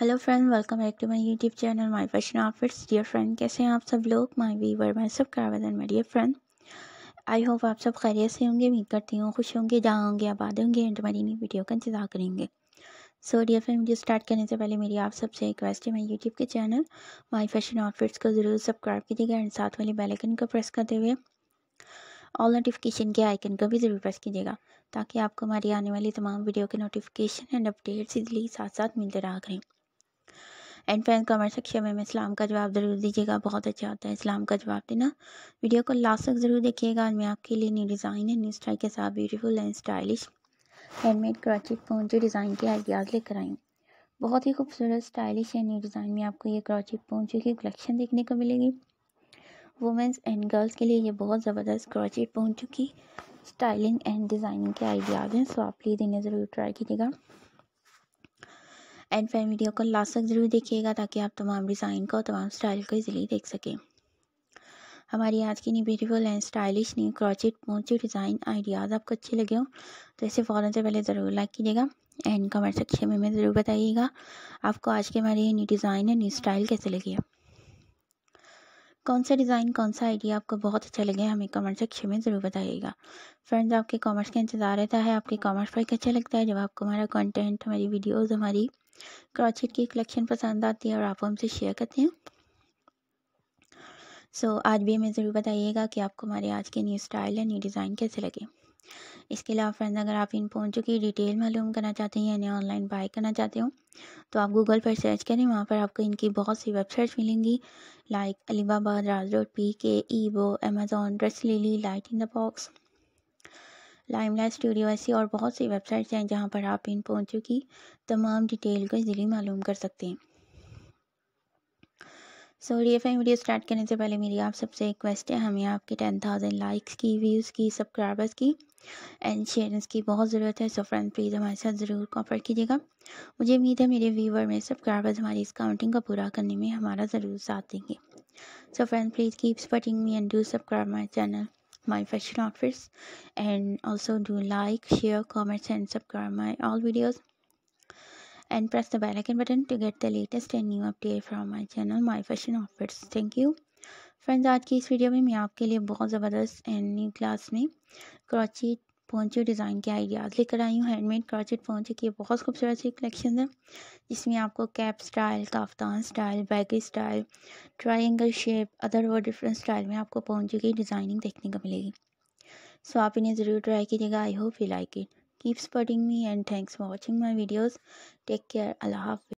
Hello friend welcome back to my YouTube channel my fashion outfits dear friend कैसे हैं आप सब लोग माय वीवर माय सब कारवादन मेरी डियर फ्रेंड आई होप आप सब खैरियत से होंगे उम्मीद करती हूँ खुश होंगे जहाँ होंगे आबाद होंगे एंड मेरी नई वीडियो का इंतजार करेंगे so dear friend video start करने से पहले मेरी आप सबसे रिक्वेस्ट है मेरे यूट्यूब के चैनल माई फैशन आउटफिट्स को ज़रूर सब्सक्राइब कीजिएगा एंड साथ वाले बेलाइकन को प्रेस करते हुए ऑल नोटिफिकेशन के आइकन को भी ज़रूर प्रेस कीजिएगा ताकि आपको हमारी आने वाली तमाम वीडियो के नोटिफिकेशन एंड अपडेट्स इजली साथ साथ मिलते रहा करें एंड फ्रेंड कमेंट सेक्शन में, में इस्लाम का जवाब ज़रूर दीजिएगा बहुत अच्छा आता है इस्लाम का जवाब देना वीडियो को लास्ट तक ज़रूर देखिएगा आज मैं आपके लिए न्यू डिज़ाइन है न्यू स्टाइल के साथ ब्यूटीफुल एंड स्टाइलिश हैंडमेड पोन जो डिज़ाइन के आइडियाज़ लेकर आई बहुत ही खूबसूरत स्टाइलिश है न्यू डिज़ाइन में आपको ये क्रोचेट पोंचो की कलेक्शन देखने को मिलेगी वुमेंस एंड गर्ल्स के लिए ये बहुत ज़बरदस्त क्रोचेट पोंचो की स्टाइलिंग एंड डिज़ाइनिंग के आइडियाज़ हैं सो आप प्लीज़ इन्हें ज़रूर ट्राई कीजिएगा एंड फैन वीडियो को लास्ट तक ज़रूर देखिएगा ताकि आप तमाम डिज़ाइन को तमाम स्टाइल को इजीली देख सकें हमारी आज की नई ब्यूटीफुल एंड स्टाइलिश नी क्रॉचेट मोची डिज़ाइन आइडियाज़ आपको अच्छे लगे हों तो इसे फ़ौरन से पहले ज़रूर लाइक कीजिएगा एंड कमेंट सेक्शन में ज़रूर बताइएगा आपको आज के हमारे न्यू डिज़ाइन है न्यू स्टाइल कैसे लगे है कौन सा डिज़ाइन कौन सा आइडिया आपको बहुत अच्छा लगे हमें कमेंट सेक्शन में ज़रूर बताइएगा फ्रेंड्स आपके कॉमर्स का इंतज़ार रहता है आपके कॉमर्स पर अच्छा लगता है जब आपको हमारा कंटेंट हमारी वीडियोस हमारी क्रॉचेट की कलेक्शन पसंद आती है और आप हमसे शेयर करते हैं सो so, आज भी हमें ज़रूर बताइएगा कि आपको हमारे आज के न्यू स्टाइल या न्यू डिज़ाइन कैसे लगे इसके अलावा फ्रेंड्स अगर आप इन पहुँचों की डिटेल मालूम करना चाहते हैं यानी ऑनलाइन बाय करना चाहते हो तो आप गूगल पर सर्च करें वहाँ पर आपको इनकी बहुत सी वेबसाइट्स मिलेंगी लाइक अलीबाबाद राजरोड पी के ई बो Amazon Dress Lily Light in the Box Limelight Studio ऐसी और बहुत सी वेबसाइट्स हैं जहाँ पर आप इन पहुंचों की तमाम डिटेल को इजीली मालूम कर सकते हैं so D F video start करने से पहले मेरी आप सबसे रिक्वेस्ट है हमें आपके टेन थाउजेंड लाइक्स की व्यूज़ की सब्सक्राइबर्स की एंड शेयर्स की बहुत ज़रूरत है सो फ्रेंड प्लीज़ हमारे साथ ज़रूर कॉपर कीजिएगा मुझे उम्मीद है मेरे व्यूवर में सब्सक्राइबर्स हमारी इस काउंटिंग को पूरा करने में हमारा ज़रूर साथ देंगे so friend please keep spotting me and do subscribe my channel my fashion outfits and also do like share comment, and subscribe my all videos and press the bell icon button to get the latest and new update from my channel my fashion outfits thank you friends. आज की इस video, में मैं आपके लिए बहुत ज़बरदस्त and new class में crochet. पहुँचे डिज़ाइन के आइडियाज़ लेकर आई हूँ हैंडमेड कारचेट पहुँचे की बहुत खूबसूरत सी कलेक्शन है जिसमें आपको cap style kaftan style baggy style triangle shape other व डिफरेंट स्टाइल में आपको पहुँचे की डिज़ाइनिंग देखने को मिलेगी सो आप इन्हें ज़रूर ट्राई कीजिएगा I hope you like it keep spotting me and thanks for watching my videos take care Allah half